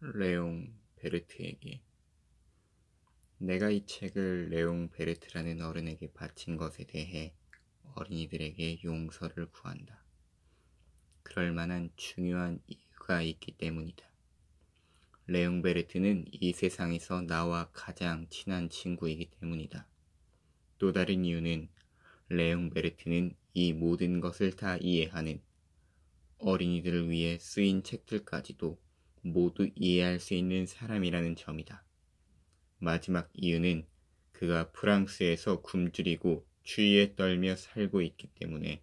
레옹 베르트에게 내가 이 책을 레옹 베르트라는 어른에게 바친 것에 대해 어린이들에게 용서를 구한다. 그럴 만한 중요한 이유가 있기 때문이다. 레옹 베르트는 이 세상에서 나와 가장 친한 친구이기 때문이다. 또 다른 이유는 레옹 베르트는 이 모든 것을 다 이해하는 어린이들을 위해 쓰인 책들까지도 모두 이해할 수 있는 사람이라는 점이다. 마지막 이유는 그가 프랑스에서 굶주리고 추위에 떨며 살고 있기 때문에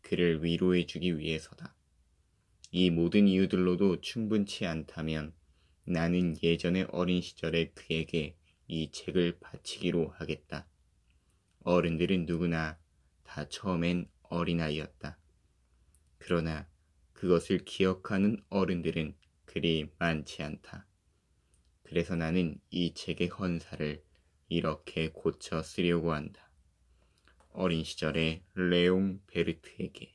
그를 위로해주기 위해서다. 이 모든 이유들로도 충분치 않다면 나는 예전의 어린 시절에 그에게 이 책을 바치기로 하겠다. 어른들은 누구나 다 처음엔 어린아이였다. 그러나 그것을 기억하는 어른들은 그리 많지 않다. 그래서 나는 이 책의 헌사를 이렇게 고쳐 쓰려고 한다. 어린 시절의 레옹 베르트에게.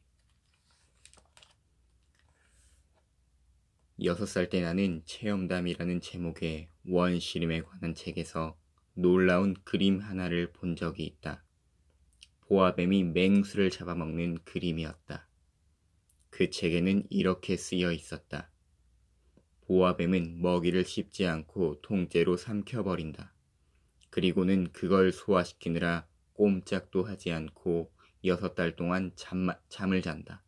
여섯 살 때 나는 체험담이라는 제목의 원시름에 관한 책에서 놀라운 그림 하나를 본 적이 있다. 보아뱀이 맹수를 잡아먹는 그림이었다. 그 책에는 이렇게 쓰여 있었다. 보아뱀은 먹이를 씹지 않고 통째로 삼켜버린다. 그리고는 그걸 소화시키느라 꼼짝도 하지 않고 여섯 달 동안 잠 잠을 잔다.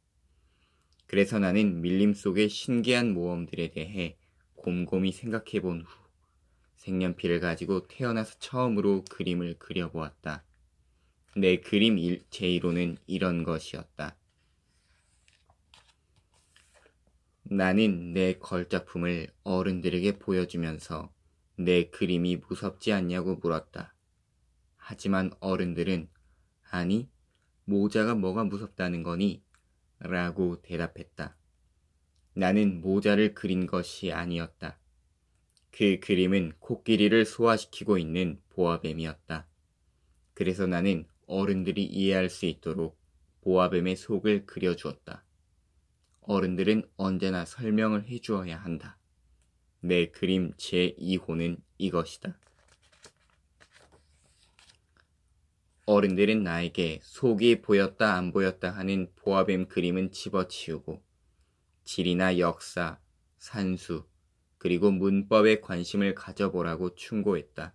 그래서 나는 밀림 속의 신기한 모험들에 대해 곰곰이 생각해 본후 색연필을 가지고 태어나서 처음으로 그림을 그려보았다. 내 그림 일, 제1호는 이런 것이었다. 나는 내 걸작품을 어른들에게 보여주면서 내 그림이 무섭지 않냐고 물었다. 하지만 어른들은 아니, 모자가 뭐가 무섭다는 거니? 라고 대답했다. 나는 모자를 그린 것이 아니었다. 그 그림은 코끼리를 소화시키고 있는 보아뱀이었다. 그래서 나는 어른들이 이해할 수 있도록 보아뱀의 속을 그려주었다. 어른들은 언제나 설명을 해주어야 한다. 내 그림 제2호는 이것이다. 어른들은 나에게 속이 보였다 안 보였다 하는 보아뱀 그림은 집어치우고 지리나 역사, 산수, 그리고 문법에 관심을 가져보라고 충고했다.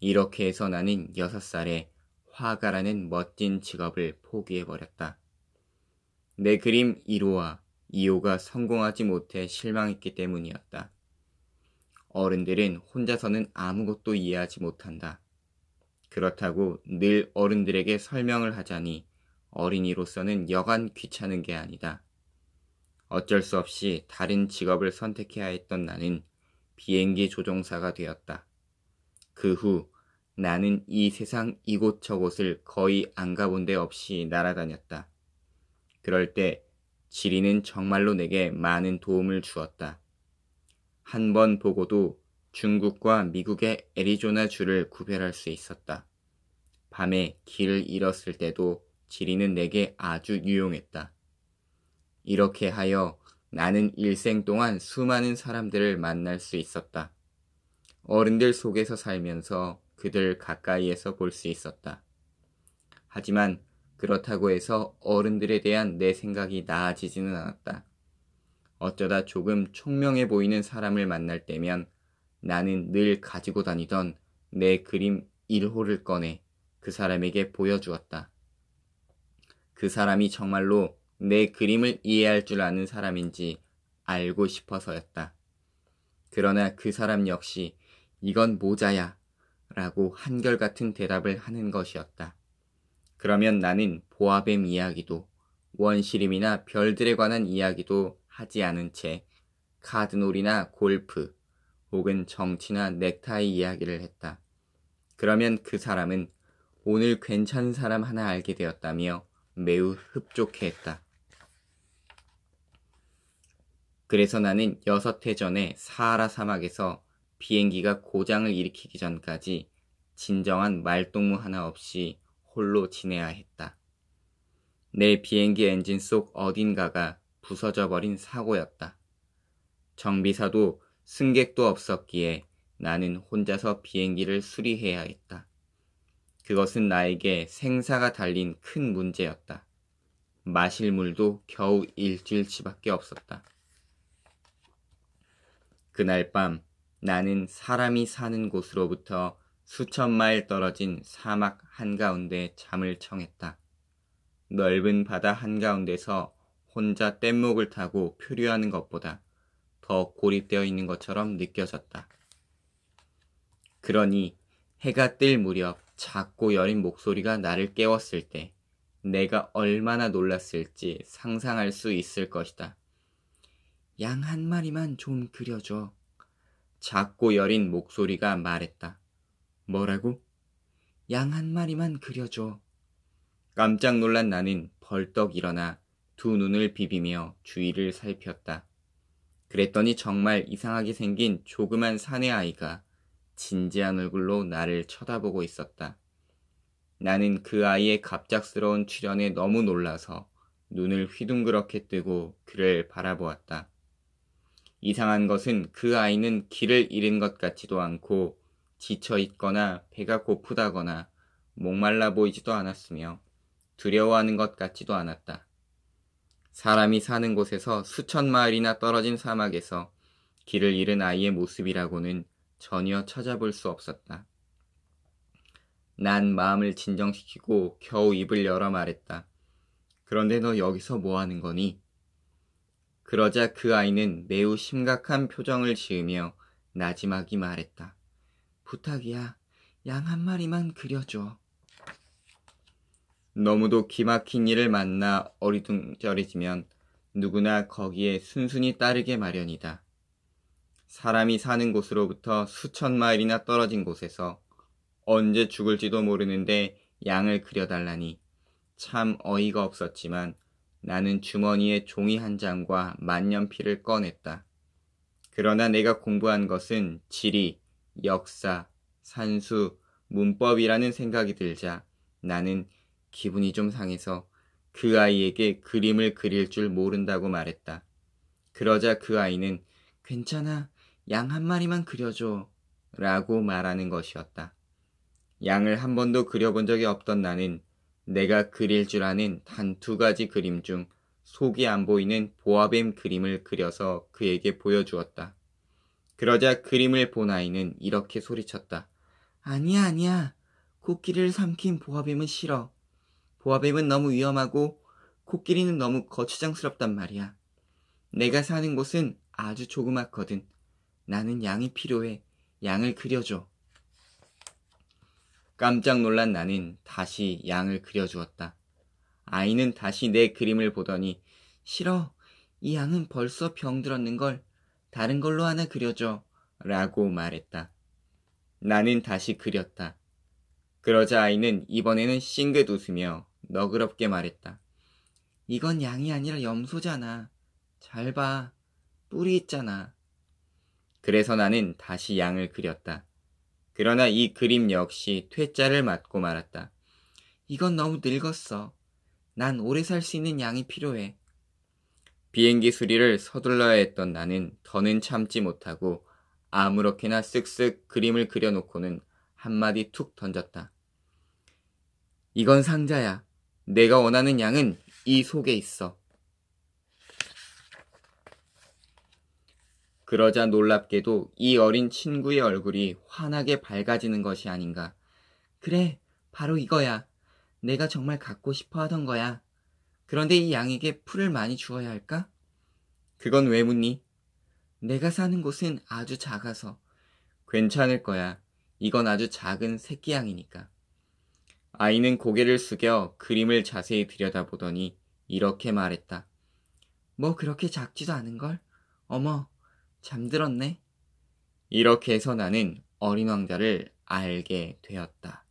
이렇게 해서 나는 여섯 살에 화가라는 멋진 직업을 포기해버렸다. 내 그림 1호와 2호가 성공하지 못해 실망했기 때문이었다. 어른들은 혼자서는 아무것도 이해하지 못한다. 그렇다고 늘 어른들에게 설명을 하자니 어린이로서는 여간 귀찮은 게 아니다. 어쩔 수 없이 다른 직업을 선택해야 했던 나는 비행기 조종사가 되었다. 그 후 나는 이 세상 이곳저곳을 거의 안 가본 데 없이 날아다녔다. 그럴 때 지리는 정말로 내게 많은 도움을 주었다. 한 번 보고도 중국과 미국의 애리조나 주를 구별할 수 있었다. 밤에 길을 잃었을 때도 지리는 내게 아주 유용했다. 이렇게 하여 나는 일생 동안 수많은 사람들을 만날 수 있었다. 어른들 속에서 살면서 그들 가까이에서 볼 수 있었다. 하지만 그렇다고 해서 어른들에 대한 내 생각이 나아지지는 않았다. 어쩌다 조금 총명해 보이는 사람을 만날 때면 나는 늘 가지고 다니던 내 그림 1호를 꺼내 그 사람에게 보여주었다. 그 사람이 정말로 내 그림을 이해할 줄 아는 사람인지 알고 싶어서였다. 그러나 그 사람 역시 이건 모자야 라고 한결같은 대답을 하는 것이었다. 그러면 나는 보아뱀 이야기도 원시림이나 별들에 관한 이야기도 하지 않은 채 카드놀이나 골프 혹은 정치나 넥타이 이야기를 했다. 그러면 그 사람은 오늘 괜찮은 사람 하나 알게 되었다며 매우 흡족해 했다. 그래서 나는 여섯 해 전에 사하라 사막에서 비행기가 고장을 일으키기 전까지 진정한 말동무 하나 없이 홀로 지내야 했다. 내 비행기 엔진 속 어딘가가 부서져 버린 사고였다. 정비사도 승객도 없었기에 나는 혼자서 비행기를 수리해야 했다. 그것은 나에게 생사가 달린 큰 문제였다. 마실 물도 겨우 일주일치밖에 없었다. 그날 밤 나는 사람이 사는 곳으로부터 수천 마일 떨어진 사막 한가운데 잠을 청했다. 넓은 바다 한가운데서 혼자 뗏목을 타고 표류하는 것보다 더 고립되어 있는 것처럼 느껴졌다. 그러니 해가 뜰 무렵 작고 여린 목소리가 나를 깨웠을 때 내가 얼마나 놀랐을지 상상할 수 있을 것이다. 양 한 마리만 좀 그려줘. 작고 여린 목소리가 말했다. 뭐라고? 양 한 마리만 그려줘. 깜짝 놀란 나는 벌떡 일어나 두 눈을 비비며 주위를 살폈다. 그랬더니 정말 이상하게 생긴 조그만 사내 아이가 진지한 얼굴로 나를 쳐다보고 있었다. 나는 그 아이의 갑작스러운 출현에 너무 놀라서 눈을 휘둥그렇게 뜨고 그를 바라보았다. 이상한 것은 그 아이는 길을 잃은 것 같지도 않고 지쳐 있거나 배가 고프다거나 목말라 보이지도 않았으며 두려워하는 것 같지도 않았다. 사람이 사는 곳에서 수천 마을이나 떨어진 사막에서 길을 잃은 아이의 모습이라고는 전혀 찾아볼 수 없었다. 난 마음을 진정시키고 겨우 입을 열어 말했다. 그런데 너 여기서 뭐 하는 거니? 그러자 그 아이는 매우 심각한 표정을 지으며 나지막이 말했다. 부탁이야. 양 한 마리만 그려줘. 너무도 기막힌 일을 만나 어리둥절해지면 누구나 거기에 순순히 따르게 마련이다. 사람이 사는 곳으로부터 수천 마일이나 떨어진 곳에서 언제 죽을지도 모르는데 양을 그려달라니 참 어이가 없었지만 나는 주머니에 종이 한 장과 만년필을 꺼냈다. 그러나 내가 공부한 것은 지리, 역사, 산수, 문법이라는 생각이 들자 나는 기분이 좀 상해서 그 아이에게 그림을 그릴 줄 모른다고 말했다. 그러자 그 아이는 괜찮아, 양 한 마리만 그려줘. 라고 말하는 것이었다. 양을 한 번도 그려본 적이 없던 나는 내가 그릴 줄 아는 단 두 가지 그림 중 속이 안 보이는 보아뱀 그림을 그려서 그에게 보여주었다. 그러자 그림을 본 아이는 이렇게 소리쳤다. 아니야, 아니야. 코끼리를 삼킨 보아뱀은 싫어. 보아뱀은 너무 위험하고 코끼리는 너무 거추장스럽단 말이야. 내가 사는 곳은 아주 조그맣거든. 나는 양이 필요해. 양을 그려줘. 깜짝 놀란 나는 다시 양을 그려주었다. 아이는 다시 내 그림을 보더니 싫어. 이 양은 벌써 병들었는 걸 다른 걸로 하나 그려줘. 라고 말했다. 나는 다시 그렸다. 그러자 아이는 이번에는 싱긋 웃으며 너그럽게 말했다. 이건 양이 아니라 염소잖아. 잘 봐. 뿔이 있잖아. 그래서 나는 다시 양을 그렸다. 그러나 이 그림 역시 퇴짜를 맞고 말았다. 이건 너무 늙었어. 난 오래 살 수 있는 양이 필요해. 비행기 수리를 서둘러야 했던 나는 더는 참지 못하고 아무렇게나 쓱쓱 그림을 그려놓고는 한마디 툭 던졌다. 이건 상자야. 내가 원하는 양은 이 속에 있어. 그러자 놀랍게도 이 어린 친구의 얼굴이 환하게 밝아지는 것이 아닌가. 그래, 바로 이거야. 내가 정말 갖고 싶어 하던 거야. 그런데 이 양에게 풀을 많이 주어야 할까? 그건 왜 묻니? 내가 사는 곳은 아주 작아서. 괜찮을 거야. 이건 아주 작은 새끼 양이니까. 아이는 고개를 숙여 그림을 자세히 들여다보더니 이렇게 말했다. 뭐 그렇게 작지도 않은걸? 어머, 잠들었네. 이렇게 해서 나는 어린 왕자를 알게 되었다.